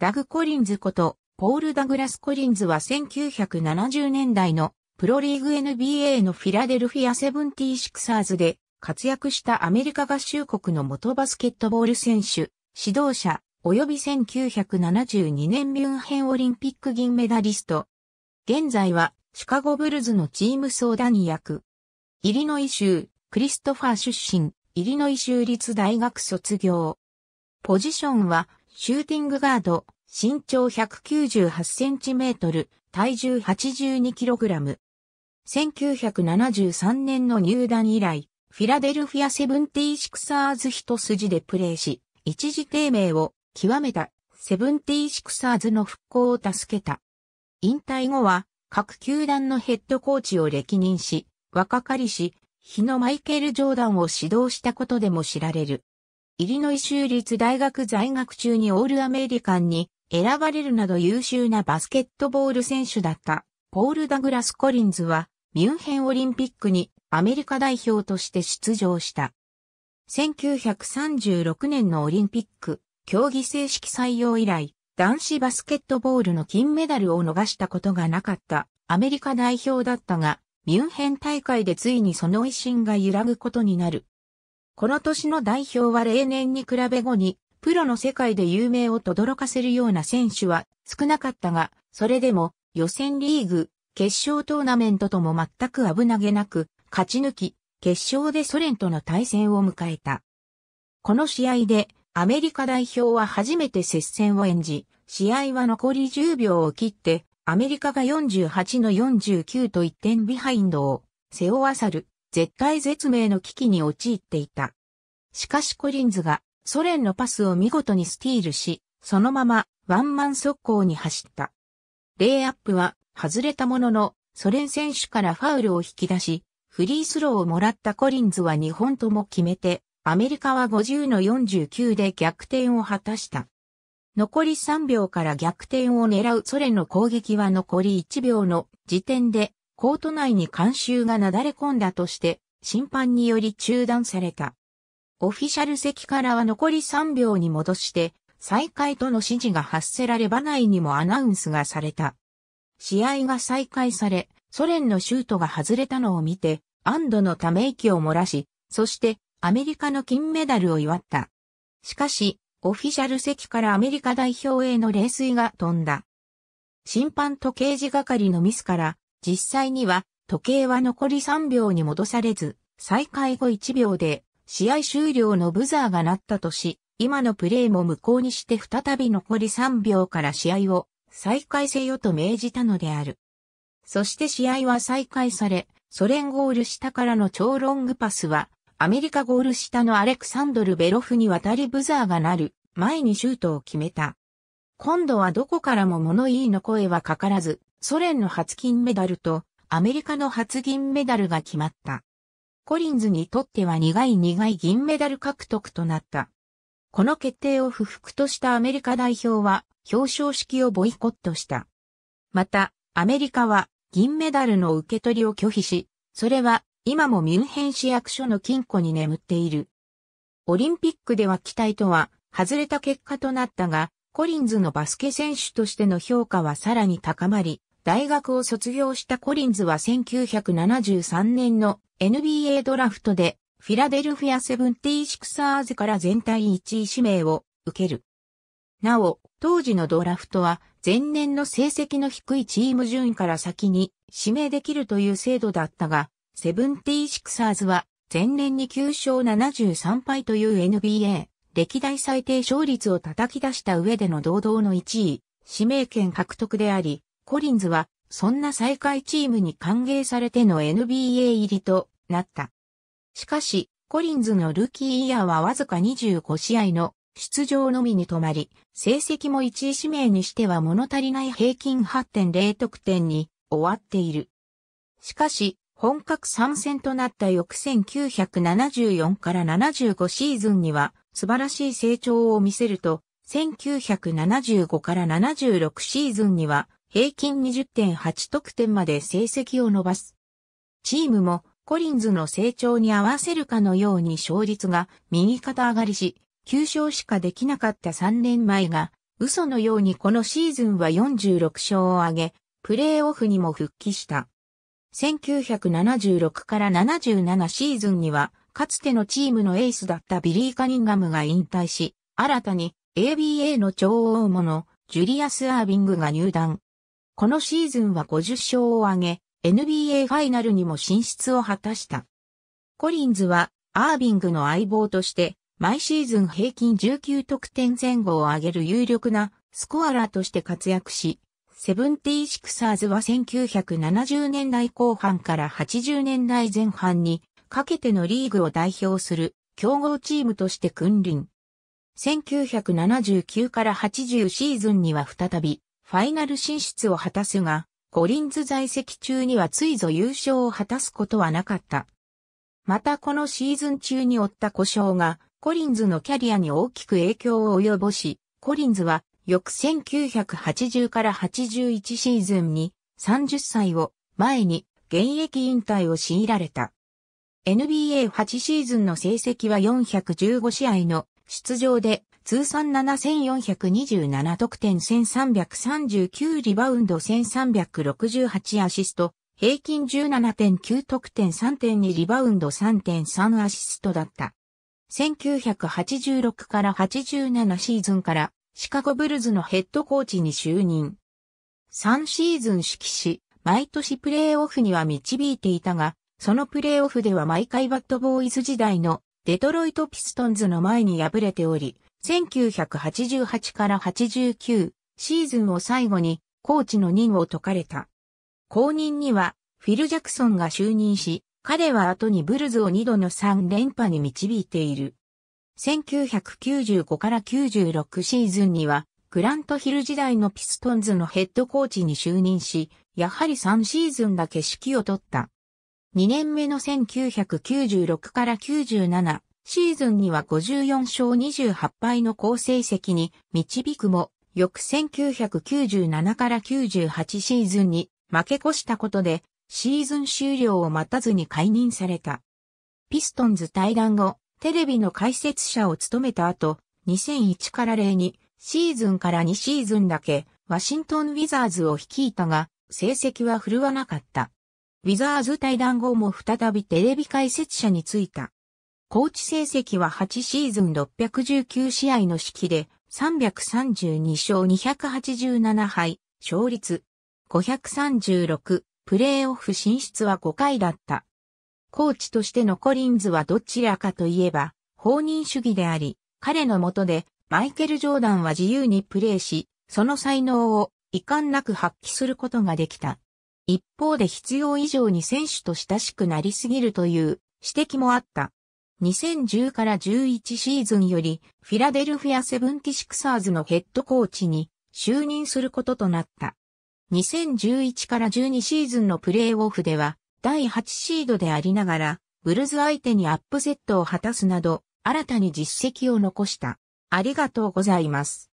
ダグ・コリンズこと、ポール・ダグラス・コリンズは1970年代のプロリーグ NBA のフィラデルフィア・セブンティー・シクサーズで活躍したアメリカ合衆国の元バスケットボール選手、指導者、及び1972年ミュンヘンオリンピック銀メダリスト。現在はシカゴブルズのチーム相談役。イリノイ州、クリストファー出身、イリノイ州立大学卒業。ポジションはシューティングガード、身長198センチメートル、体重82キログラム。1973年の入団以来、フィラデルフィアセブンティーシクサーズ一筋でプレーし、一時低迷を極めたセブンティーシクサーズの復興を助けた。引退後は各球団のヘッドコーチを歴任し、若かりし、日のマイケル・ジョーダンを指導したことでも知られる。イリノイ州立大学在学中にオールアメリカンに選ばれるなど優秀なバスケットボール選手だったポール・ダグラス・コリンズはミュンヘンオリンピックにアメリカ代表として出場した。1936年のオリンピック競技正式採用以来男子バスケットボールの金メダルを逃したことがなかったアメリカ代表だったがミュンヘン大会でついにその威信が揺らぐことになる。この年の代表は例年に比べ後に、プロの世界で有名を轟かせるような選手は少なかったが、それでも予選リーグ、決勝トーナメントとも全く危なげなく、勝ち抜き、決勝でソ連との対戦を迎えた。この試合でアメリカ代表は初めて接戦を演じ、試合は残り10秒を切って、アメリカが48の49と1点ビハインドを背負わさる絶体絶命の危機に陥っていた。しかしコリンズがソ連のパスを見事にスティールし、そのままワンマン速攻に走った。レイアップは外れたものの、ソ連選手からファウルを引き出し、フリースローをもらったコリンズは2本とも決めて、アメリカは50の49で逆転を果たした。残り3秒から逆転を狙うソ連の攻撃は残り1秒の時点でコート内に観衆がなだれ込んだとして、審判により中断された。オフィシャル席からは残り3秒に戻して、再開との指示が発せられ場内にもアナウンスがされた。試合が再開され、ソ連のシュートが外れたのを見て、安堵のため息を漏らし、そしてアメリカの金メダルを祝った。しかし、オフィシャル席からアメリカ代表への冷水が飛んだ。審判と刑事係のミスから実際には時計は残り3秒に戻されず、再開後1秒で試合終了のブザーが鳴ったとし、今のプレーも無効にして再び残り3秒から試合を再開せよと命じたのである。そして試合は再開され、ソ連ゴール下からの超ロングパスは、アメリカゴール下のアレクサンドル・ベロフに渡りブザーが鳴る、前にシュートを決めた。今度はどこからも物言いの声はかからず、ソ連の初金メダルとアメリカの初銀メダルが決まった。コリンズにとっては苦い苦い銀メダル獲得となった。この決定を不服としたアメリカ代表は表彰式をボイコットした。また、アメリカは銀メダルの受け取りを拒否し、それは今もミュンヘン市役所の金庫に眠っている。オリンピックでは期待とは外れた結果となったが、コリンズのバスケ選手としての評価はさらに高まり、大学を卒業したコリンズは1973年の NBA ドラフトでフィラデルフィアセブンティーシクサーズから全体1位指名を受ける。なお、当時のドラフトは前年の成績の低いチーム順位から先に指名できるという制度だったが、セブンティーシクサーズは前年に9勝73敗という NBA 歴代最低勝率を叩き出した上での堂々の1位、指名権獲得であり、コリンズは、そんな最下位チームに歓迎されての NBA 入りとなった。しかし、コリンズのルーキーイヤーはわずか25試合の出場のみに止まり、成績も1位指名にしては物足りない平均8.0得点に終わっている。しかし、本格参戦となった翌1974から75シーズンには素晴らしい成長を見せると、1975から76シーズンには平均20.8得点まで成績を伸ばす。チームもコリンズの成長に合わせるかのように勝率が右肩上がりし、9勝しかできなかった3年前が、嘘のようにこのシーズンは46勝を挙げ、プレーオフにも復帰した。1976から77シーズンには、かつてのチームのエースだったビリー・カニンガムが引退し、新たに ABA の超大物、ジュリアス・アービングが入団。このシーズンは50勝を挙げ、NBA ファイナルにも進出を果たした。コリンズは、アービングの相棒として、毎シーズン平均19得点前後を上げる有力なスコアラーとして活躍し、セブンティーシクサーズは1970年代後半から80年代前半にかけてのリーグを代表する強豪チームとして君臨。1979から80シーズンには再びファイナル進出を果たすが、コリンズ在籍中にはついぞ優勝を果たすことはなかった。またこのシーズン中に負った故障が、コリンズのキャリアに大きく影響を及ぼし、コリンズは、翌1980から81シーズンに、30歳を前に現役引退を強いられた。NBA8 シーズンの成績は415試合の出場で通算7427得点1339リバウンド1368アシスト、平均17.9得点3.2リバウンド3.3アシストだった。1986から87シーズンからシカゴブルズのヘッドコーチに就任。3シーズン指揮し、毎年プレーオフには導いていたが、そのプレーオフでは毎回バッドボーイズ時代のデトロイトピストンズの前に敗れており、1988から89シーズンを最後にコーチの任を解かれた。後任にはフィル・ジャクソンが就任し、彼は後にブルズを2度の3連覇に導いている。1995から96シーズンには、グラントヒル時代のピストンズのヘッドコーチに就任し、やはり3シーズンだけ指揮を取った。2年目の1996から97シーズンには54勝28敗の好成績に導くも、翌1997から98シーズンに負け越したことで、シーズン終了を待たずに解任された。ピストンズ退団後、テレビの解説者を務めた後、2001から02シーズンから2シーズンだけ、ワシントン・ウィザーズを率いたが、成績は振るわなかった。ウィザーズ対談後も再びテレビ解説者についた。コーチ成績は8シーズン619試合の式で332勝287敗、勝率536、プレーオフ進出は5回だった。コーチとしてのコリンズはどちらかといえば、放任主義であり、彼の下でマイケル・ジョーダンは自由にプレーし、その才能を遺憾なく発揮することができた。一方で必要以上に選手と親しくなりすぎるという指摘もあった。2010から11シーズンより、フィラデルフィアセブンティシクサーズのヘッドコーチに就任することとなった。2011から12シーズンのプレーオフでは、第8シードでありながら、ブルズ相手にアップセットを果たすなど、新たに実績を残した。ありがとうございます。